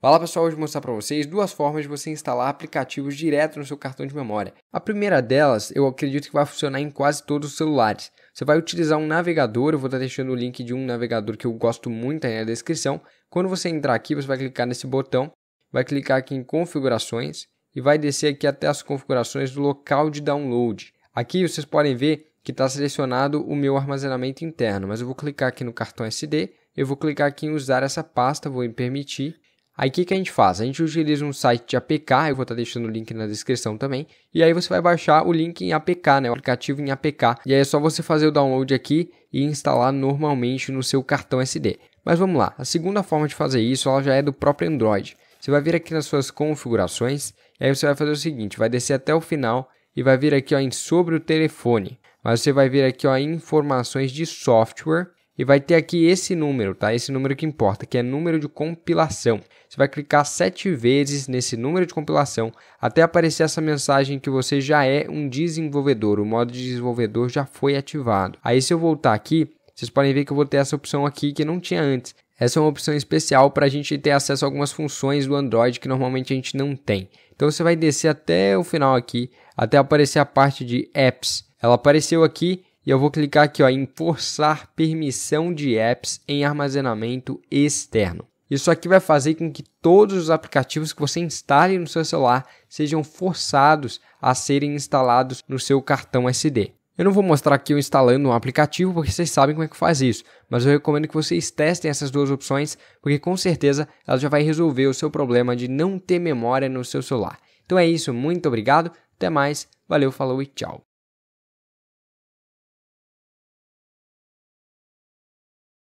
Fala pessoal, hoje vou mostrar para vocês duas formas de você instalar aplicativos direto no seu cartão de memória. A primeira delas, eu acredito que vai funcionar em quase todos os celulares. Você vai utilizar um navegador, eu vou estar deixando o link de um navegador que eu gosto muito aí na descrição. Quando você entrar aqui, você vai clicar nesse botão, vai clicar aqui em configurações e vai descer aqui até as configurações do local de download. Aqui vocês podem ver que está selecionado o meu armazenamento interno, mas eu vou clicar aqui no cartão SD, eu vou clicar aqui em usar essa pasta, vou em permitir Aí o que, que a gente faz? A gente utiliza um site de APK, eu vou estar tá deixando o link na descrição também. E aí você vai baixar o link em APK, né? O aplicativo em APK. E aí é só você fazer o download aqui e instalar normalmente no seu cartão SD. Mas vamos lá, a segunda forma de fazer isso ela já é do próprio Android. Você vai vir aqui nas suas configurações, e aí você vai fazer o seguinte, vai descer até o final e vai vir aqui ó, em sobre o telefone. Mas você vai vir aqui ó, em informações de software e vai ter aqui esse número, tá? Esse número que importa, que é número de compilação. Você vai clicar sete vezes nesse número de compilação até aparecer essa mensagem que você já é um desenvolvedor, o modo de desenvolvedor já foi ativado. Aí se eu voltar aqui, vocês podem ver que eu vou ter essa opção aqui que não tinha antes. Essa é uma opção especial para a gente ter acesso a algumas funções do Android que normalmente a gente não tem. Então você vai descer até o final aqui, até aparecer a parte de apps. Ela apareceu aqui e eu vou clicar aqui ó, em forçar permissão de apps em armazenamento externo. Isso aqui vai fazer com que todos os aplicativos que você instale no seu celular sejam forçados a serem instalados no seu cartão SD. Eu não vou mostrar aqui eu instalando um aplicativo porque vocês sabem como é que faz isso, mas eu recomendo que vocês testem essas duas opções porque com certeza ela já vai resolver o seu problema de não ter memória no seu celular. Então é isso, muito obrigado, até mais, valeu, falou e tchau.